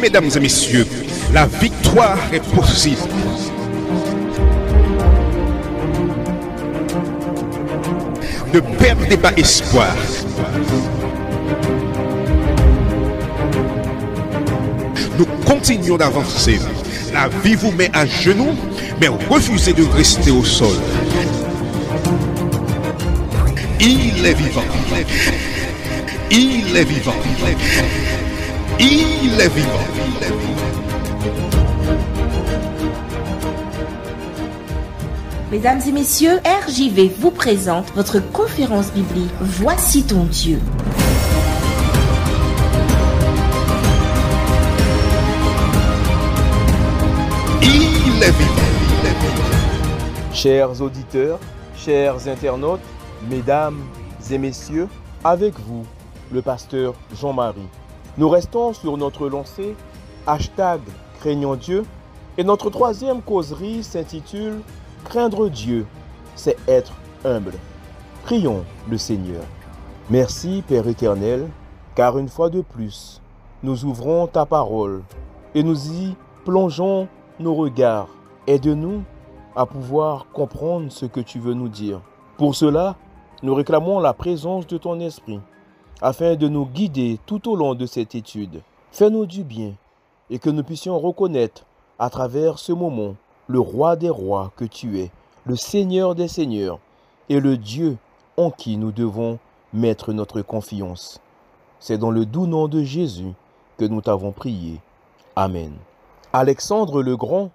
mesdames et messieurs, la victoire est possible. Ne perdez pas espoir. Nous continuons d'avancer. La vie vous met à genoux, mais refusez de rester au sol. Il est vivant. Il est vivant. Il il est vivant. Mesdames et messieurs, RJV vous présente votre conférence biblique Voici ton Dieu. Il est vivant. Chers auditeurs, chers internautes, mesdames et messieurs, avec vous, le pasteur Jean-Marie nous restons sur notre lancée, hashtag craignons Dieu, et notre troisième causerie s'intitule Craindre Dieu, c'est être humble. Prions le Seigneur. Merci Père éternel, car une fois de plus, nous ouvrons ta parole et nous y plongeons nos regards. Aide-nous à pouvoir comprendre ce que tu veux nous dire. Pour cela, nous réclamons la présence de ton esprit afin de nous guider tout au long de cette étude. Fais-nous du bien et que nous puissions reconnaître à travers ce moment le roi des rois que tu es, le Seigneur des seigneurs et le Dieu en qui nous devons mettre notre confiance. C'est dans le doux nom de Jésus que nous t'avons prié. Amen. Alexandre le Grand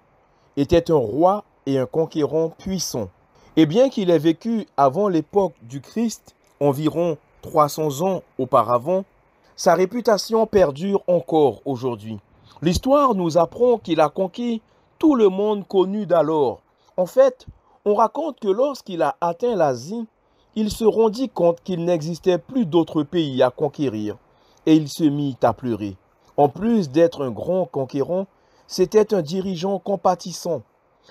était un roi et un conquérant puissant. Et bien qu'il ait vécu avant l'époque du Christ environ 300 ans auparavant, sa réputation perdure encore aujourd'hui. L'histoire nous apprend qu'il a conquis tout le monde connu d'alors. En fait, on raconte que lorsqu'il a atteint l'Asie, il se rendit compte qu'il n'existait plus d'autres pays à conquérir et il se mit à pleurer. En plus d'être un grand conquérant, c'était un dirigeant compatissant.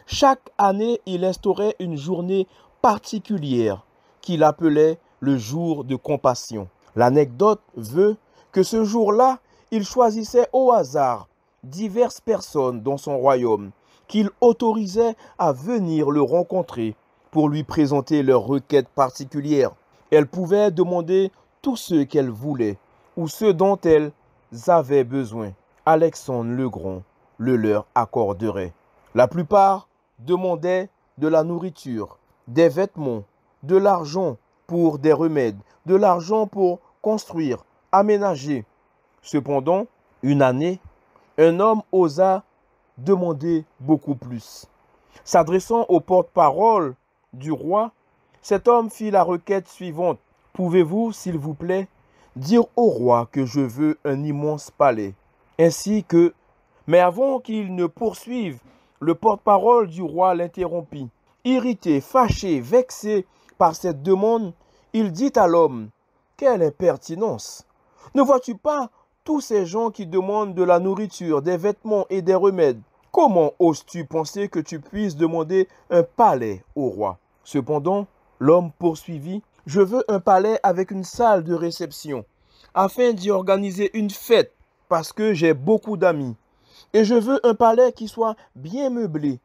Chaque année, il instaurait une journée particulière qu'il appelait le jour de compassion. L'anecdote veut que ce jour-là, il choisissait au hasard diverses personnes dans son royaume qu'il autorisait à venir le rencontrer pour lui présenter leurs requêtes particulières. Elles pouvaient demander tout ce qu'elles voulaient ou ce dont elles avaient besoin. Alexandre le Grand le leur accorderait. La plupart demandaient de la nourriture, des vêtements, de l'argent pour des remèdes, de l'argent pour construire, aménager. Cependant, une année, un homme osa demander beaucoup plus. S'adressant au porte-parole du roi, cet homme fit la requête suivante. Pouvez-vous, s'il vous plaît, dire au roi que je veux un immense palais, ainsi que... Mais avant qu'il ne poursuive, le porte-parole du roi l'interrompit. Irrité, fâché, vexé par cette demande, il dit à l'homme, quelle impertinence Ne vois-tu pas tous ces gens qui demandent de la nourriture, des vêtements et des remèdes Comment oses-tu penser que tu puisses demander un palais au roi Cependant, l'homme poursuivit, Je veux un palais avec une salle de réception, afin d'y organiser une fête, parce que j'ai beaucoup d'amis. Et je veux un palais qui soit bien meublé,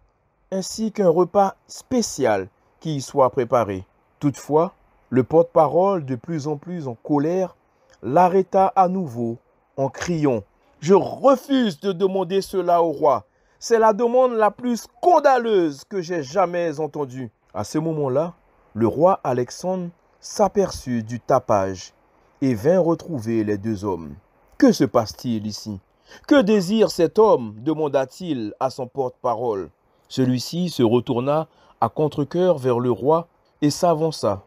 ainsi qu'un repas spécial qui y soit préparé. Toutefois, le porte-parole, de plus en plus en colère, l'arrêta à nouveau en criant Je refuse de demander cela au roi. C'est la demande la plus scandaleuse que j'ai jamais entendue. À ce moment-là, le roi Alexandre s'aperçut du tapage et vint retrouver les deux hommes. Que se passe-t-il ici Que désire cet homme demanda-t-il à son porte-parole. Celui-ci se retourna à contre-coeur vers le roi et s'avança,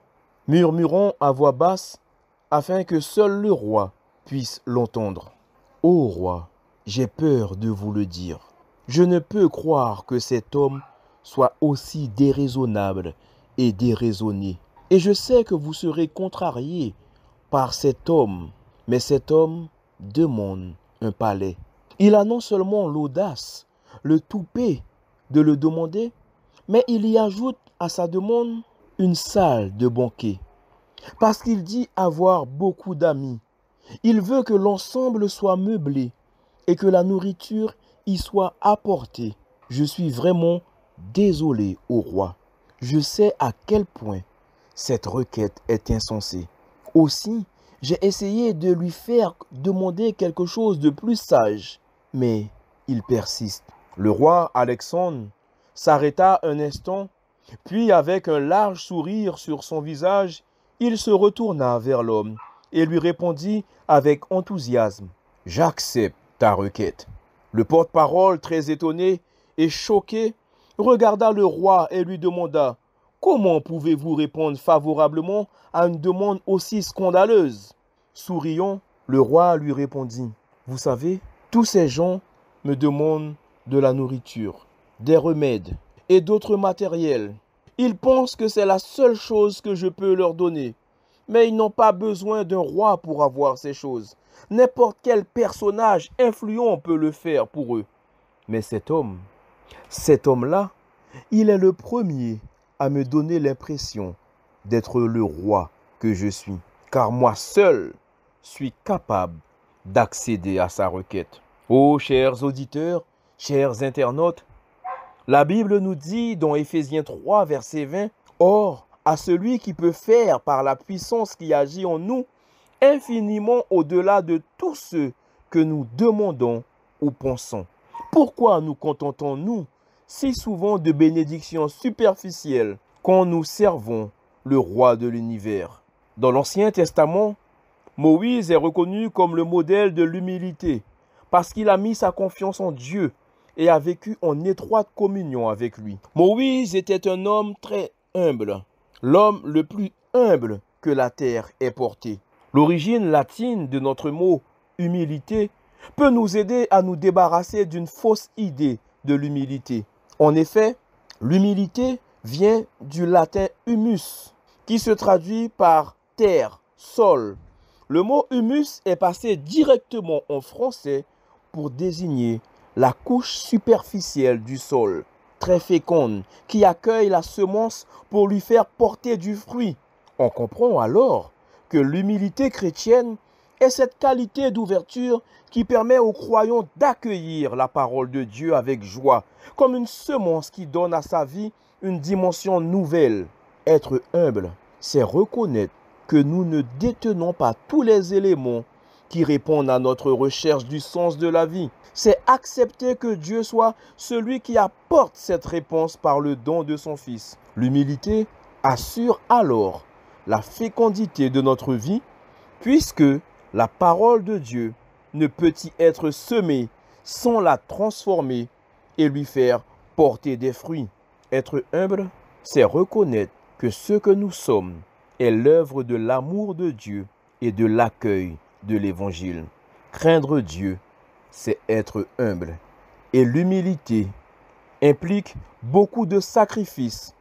murmurant à voix basse, afin que seul le roi puisse l'entendre. Ô roi, j'ai peur de vous le dire. Je ne peux croire que cet homme soit aussi déraisonnable et déraisonné. Et je sais que vous serez contrarié par cet homme, mais cet homme demande un palais. Il a non seulement l'audace, le toupet de le demander, mais il y ajoute à sa demande une salle de banquet, parce qu'il dit avoir beaucoup d'amis. Il veut que l'ensemble soit meublé et que la nourriture y soit apportée. Je suis vraiment désolé, au roi. Je sais à quel point cette requête est insensée. Aussi, j'ai essayé de lui faire demander quelque chose de plus sage, mais il persiste. Le roi Alexandre s'arrêta un instant puis, avec un large sourire sur son visage, il se retourna vers l'homme et lui répondit avec enthousiasme J'accepte ta requête. Le porte-parole, très étonné et choqué, regarda le roi et lui demanda Comment pouvez-vous répondre favorablement à une demande aussi scandaleuse Souriant, le roi lui répondit Vous savez, tous ces gens me demandent de la nourriture, des remèdes, et d'autres matériels. Ils pensent que c'est la seule chose que je peux leur donner. Mais ils n'ont pas besoin d'un roi pour avoir ces choses. N'importe quel personnage influent peut le faire pour eux. Mais cet homme, cet homme-là, il est le premier à me donner l'impression d'être le roi que je suis, car moi seul suis capable d'accéder à sa requête. Oh, chers auditeurs, chers internautes, la Bible nous dit dans Éphésiens 3, verset 20, Or, à celui qui peut faire par la puissance qui agit en nous, infiniment au-delà de tout ce que nous demandons ou pensons. Pourquoi nous contentons-nous si souvent de bénédictions superficielles quand nous servons le roi de l'univers Dans l'Ancien Testament, Moïse est reconnu comme le modèle de l'humilité parce qu'il a mis sa confiance en Dieu et a vécu en étroite communion avec lui. Moïse était un homme très humble, l'homme le plus humble que la terre ait porté. L'origine latine de notre mot humilité peut nous aider à nous débarrasser d'une fausse idée de l'humilité. En effet, l'humilité vient du latin humus, qui se traduit par terre, sol. Le mot humus est passé directement en français pour désigner la couche superficielle du sol, très féconde, qui accueille la semence pour lui faire porter du fruit. On comprend alors que l'humilité chrétienne est cette qualité d'ouverture qui permet aux croyants d'accueillir la parole de Dieu avec joie, comme une semence qui donne à sa vie une dimension nouvelle. Être humble, c'est reconnaître que nous ne détenons pas tous les éléments qui répondent à notre recherche du sens de la vie. C'est accepter que Dieu soit celui qui apporte cette réponse par le don de son Fils. L'humilité assure alors la fécondité de notre vie, puisque la parole de Dieu ne peut y être semée sans la transformer et lui faire porter des fruits. Être humble, c'est reconnaître que ce que nous sommes est l'œuvre de l'amour de Dieu et de l'accueil de l'Évangile. Craindre Dieu, c'est être humble. Et l'humilité implique beaucoup de sacrifices,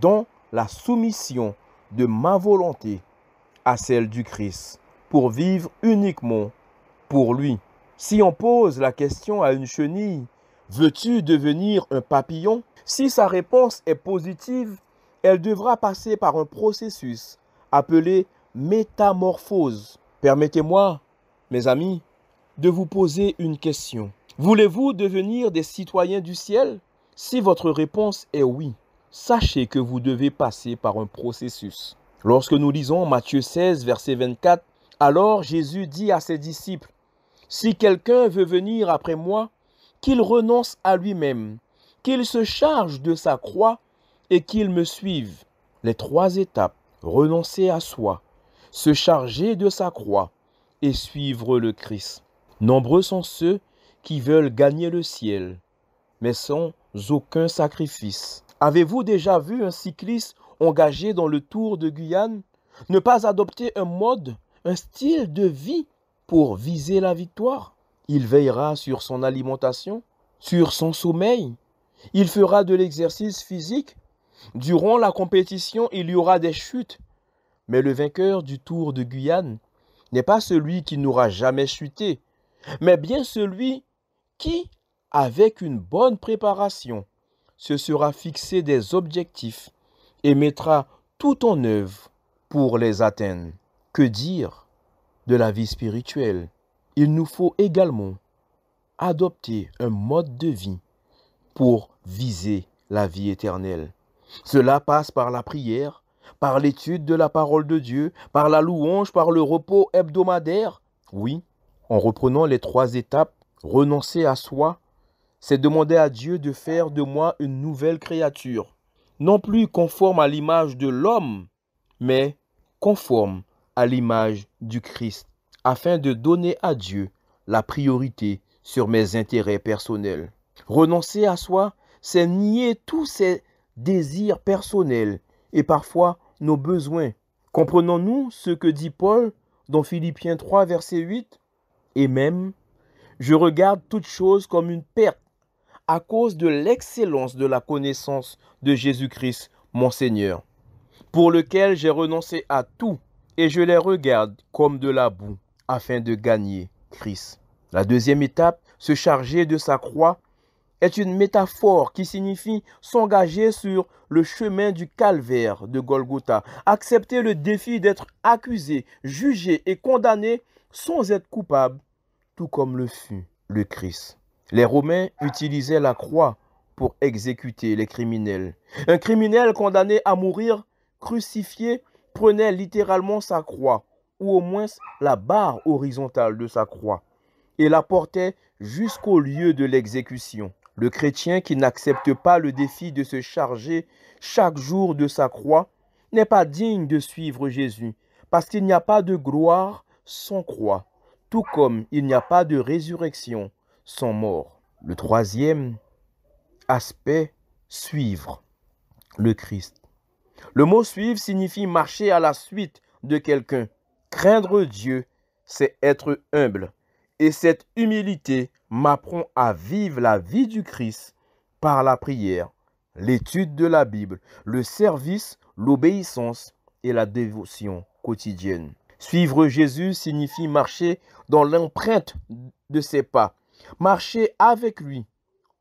dont la soumission de ma volonté à celle du Christ, pour vivre uniquement pour lui. Si on pose la question à une chenille, veux-tu devenir un papillon Si sa réponse est positive, elle devra passer par un processus appelé métamorphose Permettez-moi, mes amis, de vous poser une question. Voulez-vous devenir des citoyens du ciel Si votre réponse est oui, sachez que vous devez passer par un processus. Lorsque nous lisons Matthieu 16, verset 24, alors Jésus dit à ses disciples, Si quelqu'un veut venir après moi, qu'il renonce à lui-même, qu'il se charge de sa croix et qu'il me suive. Les trois étapes, renoncer à soi, se charger de sa croix et suivre le Christ. Nombreux sont ceux qui veulent gagner le ciel, mais sans aucun sacrifice. Avez-vous déjà vu un cycliste engagé dans le Tour de Guyane ne pas adopter un mode, un style de vie pour viser la victoire Il veillera sur son alimentation, sur son sommeil. Il fera de l'exercice physique. Durant la compétition, il y aura des chutes, mais le vainqueur du Tour de Guyane n'est pas celui qui n'aura jamais chuté, mais bien celui qui, avec une bonne préparation, se sera fixé des objectifs et mettra tout en œuvre pour les atteindre. Que dire de la vie spirituelle Il nous faut également adopter un mode de vie pour viser la vie éternelle. Cela passe par la prière, par l'étude de la parole de Dieu, par la louange, par le repos hebdomadaire. Oui, en reprenant les trois étapes, renoncer à soi, c'est demander à Dieu de faire de moi une nouvelle créature, non plus conforme à l'image de l'homme, mais conforme à l'image du Christ, afin de donner à Dieu la priorité sur mes intérêts personnels. Renoncer à soi, c'est nier tous ses désirs personnels et parfois nos besoins. Comprenons-nous ce que dit Paul dans Philippiens 3, verset 8 Et même, je regarde toutes choses comme une perte à cause de l'excellence de la connaissance de Jésus-Christ, mon Seigneur, pour lequel j'ai renoncé à tout et je les regarde comme de la boue afin de gagner Christ. La deuxième étape, se charger de sa croix, est une métaphore qui signifie s'engager sur le chemin du calvaire de Golgotha, accepter le défi d'être accusé, jugé et condamné sans être coupable, tout comme le fut le Christ. Les Romains utilisaient la croix pour exécuter les criminels. Un criminel condamné à mourir crucifié prenait littéralement sa croix, ou au moins la barre horizontale de sa croix, et la portait jusqu'au lieu de l'exécution. Le chrétien qui n'accepte pas le défi de se charger chaque jour de sa croix n'est pas digne de suivre Jésus, parce qu'il n'y a pas de gloire sans croix, tout comme il n'y a pas de résurrection sans mort. Le troisième aspect, suivre le Christ. Le mot suivre signifie marcher à la suite de quelqu'un. Craindre Dieu, c'est être humble. Et cette humilité m'apprend à vivre la vie du Christ par la prière, l'étude de la Bible, le service, l'obéissance et la dévotion quotidienne. Suivre Jésus signifie marcher dans l'empreinte de ses pas, marcher avec lui.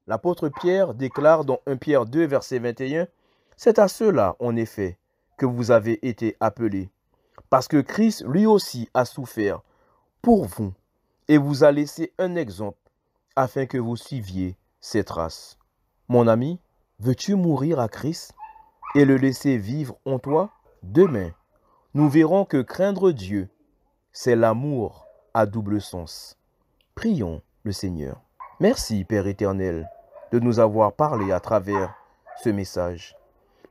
L'apôtre Pierre déclare dans 1 Pierre 2, verset 21, C'est à cela, en effet, que vous avez été appelés, parce que Christ lui aussi a souffert pour vous, et vous a laissé un exemple afin que vous suiviez ses traces. Mon ami, veux-tu mourir à Christ et le laisser vivre en toi Demain, nous verrons que craindre Dieu, c'est l'amour à double sens. Prions le Seigneur. Merci Père éternel de nous avoir parlé à travers ce message.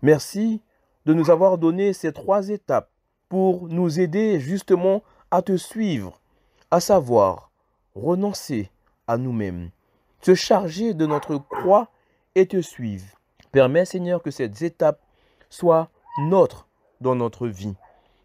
Merci de nous avoir donné ces trois étapes pour nous aider justement à te suivre à savoir renoncer à nous-mêmes, se charger de notre croix et te suivre. Permets Seigneur que cette étape soit notre dans notre vie.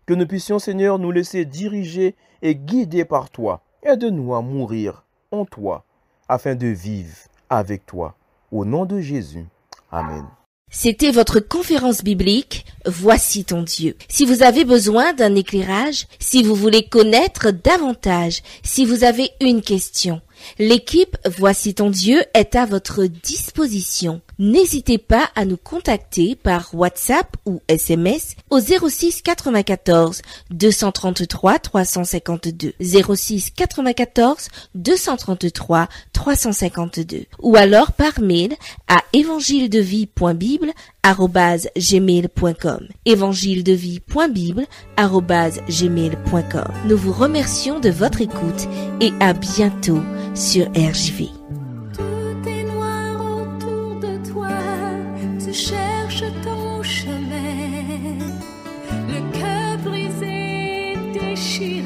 Que nous puissions Seigneur nous laisser diriger et guider par toi. Aide-nous à mourir en toi afin de vivre avec toi. Au nom de Jésus. Amen. C'était votre conférence biblique Voici ton Dieu. Si vous avez besoin d'un éclairage, si vous voulez connaître davantage, si vous avez une question, L'équipe Voici ton Dieu est à votre disposition. N'hésitez pas à nous contacter par WhatsApp ou SMS au 06 94 233 352 06 94 233 352 ou alors par mail à évangile-de-vie.bible gmail.com évangile de vie.bible gmail.com Nous vous remercions de votre écoute et à bientôt sur RJV. Tout est noir autour de toi, tu cherches ton chemin, le cœur brisé déchiré.